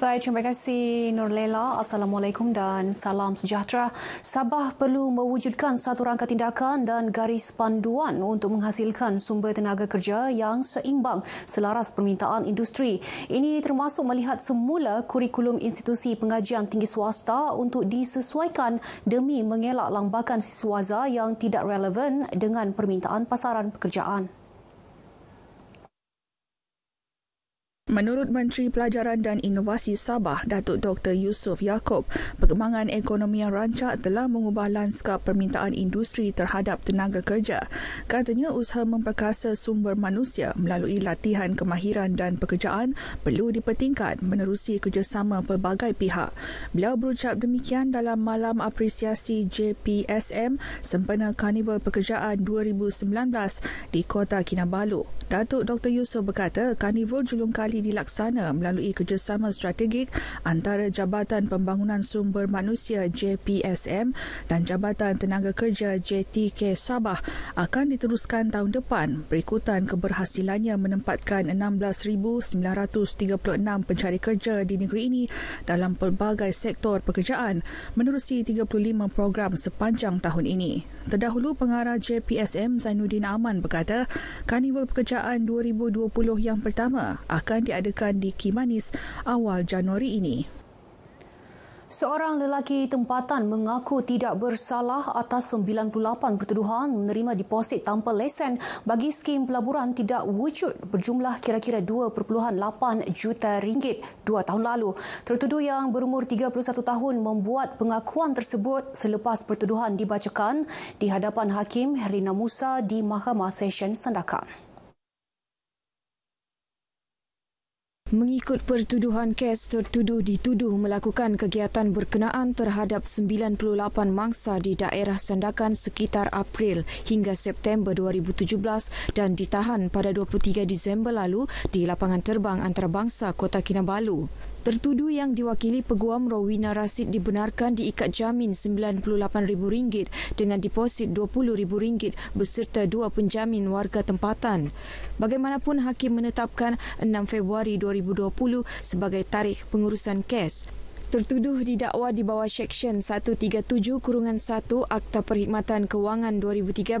Baik, terima kasih Nur Lela. Assalamualaikum dan salam sejahtera. Sabah perlu mewujudkan satu rangka tindakan dan garis panduan untuk menghasilkan sumber tenaga kerja yang seimbang selaras permintaan industri. Ini termasuk melihat semula kurikulum institusi pengajian tinggi swasta untuk disesuaikan demi mengelak lambakan siswaza yang tidak relevan dengan permintaan pasaran pekerjaan. Menurut Menteri Pelajaran dan Inovasi Sabah, Datuk Dr. Yusof Yaakob, perkembangan ekonomi yang rancak telah mengubah lanskap permintaan industri terhadap tenaga kerja. Katanya usaha memperkasa sumber manusia melalui latihan kemahiran dan pekerjaan perlu dipertingkat menerusi kerjasama pelbagai pihak. Beliau berucap demikian dalam malam apresiasi JPSM sempena Karnival Pekerjaan 2019 di Kota Kinabalu. Datuk Dr. Yusof berkata, Karnival julungkan kali dilaksana melalui kerjasama strategik antara Jabatan Pembangunan Sumber Manusia JPSM dan Jabatan Tenaga Kerja JTK Sabah akan diteruskan tahun depan berikutan keberhasilannya menempatkan 16,936 pencari kerja di negeri ini dalam pelbagai sektor pekerjaan menerusi 35 program sepanjang tahun ini. Terdahulu pengarah JPSM Zainuddin Aman berkata, Karnival Pekerjaan 2020 yang pertama akan di diadakan di Kimanis awal Januari ini. Seorang lelaki tempatan mengaku tidak bersalah atas 98 pertuduhan menerima deposit tanpa lesen bagi skim pelaburan tidak wujud berjumlah kira-kira 2.8 juta ringgit 2 tahun lalu. Tertuduh yang berumur 31 tahun membuat pengakuan tersebut selepas pertuduhan dibacakan di hadapan hakim Herlina Musa di Mahkamah Session Sandakan. Mengikut pertuduhan kes tertuduh dituduh melakukan kegiatan berkenaan terhadap 98 mangsa di daerah Sandakan sekitar April hingga September 2017 dan ditahan pada 23 Disember lalu di lapangan terbang antarabangsa Kota Kinabalu. Tertuduh yang diwakili peguam Rowina Rasid dibenarkan diikat jamin RM98,000 dengan deposit RM20,000 beserta dua penjamin warga tempatan. Bagaimanapun, hakim menetapkan 6 Februari 2020 sebagai tarikh pengurusan kes tertuduh didakwa di bawah Seksyen 137 Kurungan 1 Akta Perkhidmatan Kewangan 2013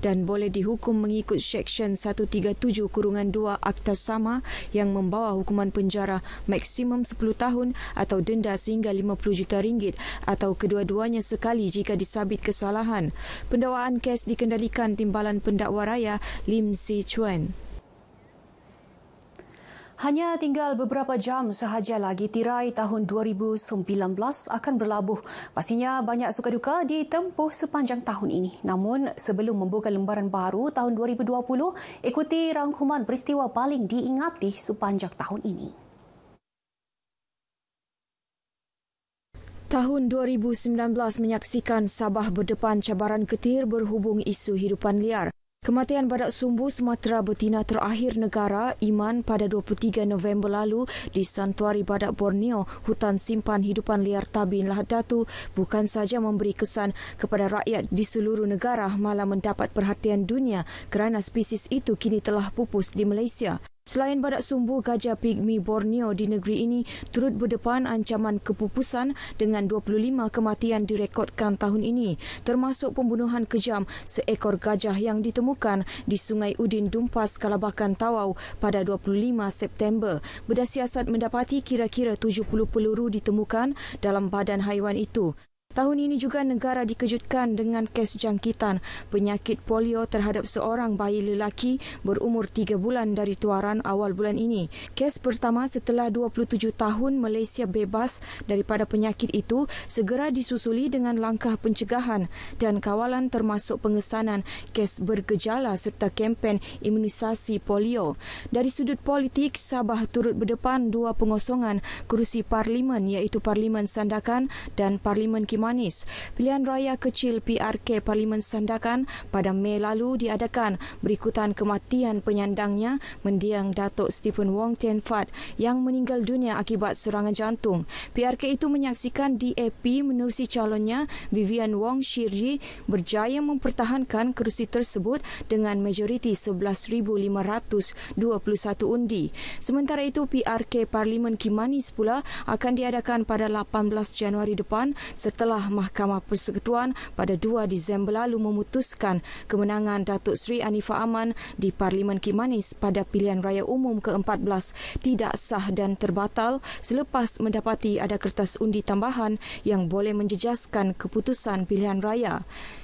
dan boleh dihukum mengikut Seksyen 137 Kurungan 2 Akta Sama yang membawa hukuman penjara maksimum 10 tahun atau denda sehingga 50 juta ringgit atau kedua-duanya sekali jika disabit kesalahan. Pendakwaan kes dikendalikan Timbalan Pendakwa Raya Lim Si Chuan. Hanya tinggal beberapa jam sahaja lagi tirai tahun 2019 akan berlabuh. Pastinya banyak suka duka ditempuh sepanjang tahun ini. Namun sebelum membuka lembaran baru tahun 2020, ikuti rangkuman peristiwa paling diingati sepanjang tahun ini. Tahun 2019 menyaksikan Sabah berdepan cabaran ketir berhubung isu hidupan liar. Kematian badak sumbu Sumatera betina terakhir negara Iman pada 23 November lalu di santuari badak Borneo, hutan simpan hidupan liar Tabin Lahad Datu bukan saja memberi kesan kepada rakyat di seluruh negara malah mendapat perhatian dunia kerana spesies itu kini telah pupus di Malaysia. Selain badak sumbu gajah pigmi Borneo di negeri ini turut berdepan ancaman kepupusan dengan 25 kematian direkodkan tahun ini termasuk pembunuhan kejam seekor gajah yang ditemukan di Sungai Udin Dumpas Kalabakan Tawau pada 25 September berdasarkan mendapati kira-kira 70 peluru ditemukan dalam badan haiwan itu. Tahun ini juga negara dikejutkan dengan kes jangkitan penyakit polio terhadap seorang bayi lelaki berumur 3 bulan dari tuaran awal bulan ini. Kes pertama setelah 27 tahun Malaysia bebas daripada penyakit itu segera disusuli dengan langkah pencegahan dan kawalan termasuk pengesanan kes bergejala serta kempen imunisasi polio. Dari sudut politik, Sabah turut berdepan dua pengosongan kerusi parlimen iaitu Parlimen Sandakan dan Parlimen Kim manis. Pilihan raya kecil PRK Parlimen Sandakan pada Mei lalu diadakan berikutan kematian penyandangnya mendiang Datuk Stephen Wong Tien Fat yang meninggal dunia akibat serangan jantung. PRK itu menyaksikan DAP menerusi calonnya Vivian Wong Shiri berjaya mempertahankan kerusi tersebut dengan majoriti 11,521 undi. Sementara itu PRK Parlimen Kimanis pula akan diadakan pada 18 Januari depan setelah setelah Mahkamah Persekutuan pada 2 Disember lalu memutuskan kemenangan Datuk Seri Anifah Aman di Parlimen Kimanis pada pilihan raya umum ke-14 tidak sah dan terbatal selepas mendapati ada kertas undi tambahan yang boleh menjejaskan keputusan pilihan raya.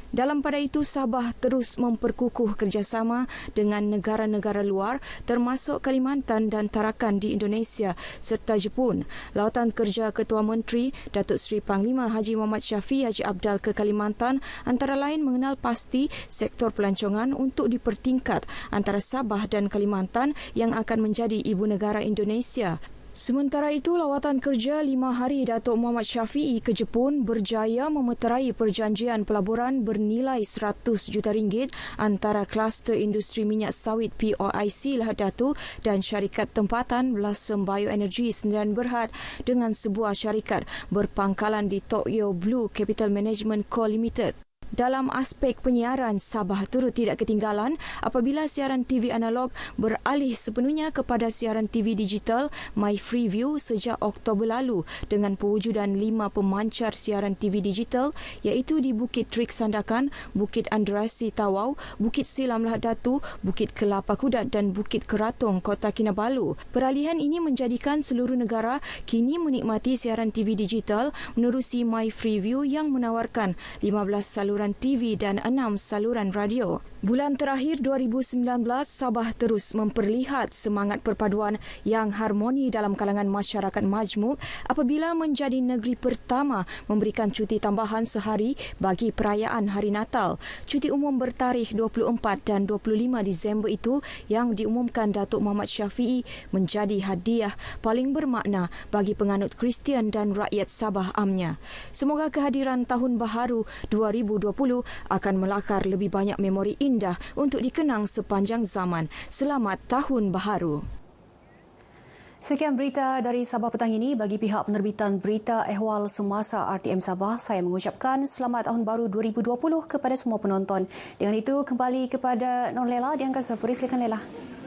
Dalam pada itu, Sabah terus memperkukuh kerjasama dengan negara-negara luar termasuk Kalimantan dan Tarakan di Indonesia serta Jepun. Lautan kerja Ketua Menteri Datuk Seri Panglima Haji Muhammad Muhammad Syafi Haji Abdal ke Kalimantan antara lain mengenal pasti sektor pelancongan untuk dipertingkat antara Sabah dan Kalimantan yang akan menjadi ibu negara Indonesia. Sementara itu, lawatan kerja lima hari Datuk Muhammad Syafi'i ke Jepun berjaya memeterai perjanjian pelaburan bernilai 100 juta ringgit antara kluster industri minyak sawit POIC Lahad Datu dan syarikat tempatan Blossom Bioenergy Sendirian Berhad dengan sebuah syarikat berpangkalan di Tokyo Blue Capital Management Co. Limited. Dalam aspek penyiaran, Sabah turut tidak ketinggalan apabila siaran TV analog beralih sepenuhnya kepada siaran TV digital My MyFreeView sejak Oktober lalu dengan pewujudan lima pemancar siaran TV digital iaitu di Bukit Trik Sandakan, Bukit Andrasi Tawau, Bukit Silam Lahat Datu, Bukit Kelapa Kudat dan Bukit Keratong, Kota Kinabalu. Peralihan ini menjadikan seluruh negara kini menikmati siaran TV digital menerusi MyFreeView yang menawarkan 15 saluran saluran TV dan enam saluran radio. Bulan terakhir 2019, Sabah terus memperlihat semangat perpaduan yang harmoni dalam kalangan masyarakat majmuk apabila menjadi negeri pertama memberikan cuti tambahan sehari bagi perayaan Hari Natal. Cuti umum bertarikh 24 dan 25 Disember itu yang diumumkan Datuk Muhammad Syafi'i menjadi hadiah paling bermakna bagi penganut Kristian dan rakyat Sabah amnya. Semoga kehadiran Tahun Baharu 2020 akan melakar lebih banyak memori ini indah untuk dikenang sepanjang zaman. Selamat Tahun Baharu. Sekian berita dari Sabah petang ini bagi pihak penerbitan berita ehwal semasa RTM Sabah. Saya mengucapkan selamat tahun baru 2020 kepada semua penonton. Dengan itu kembali kepada Nor Lela di angkasa. Perisilkan Lela. Lela.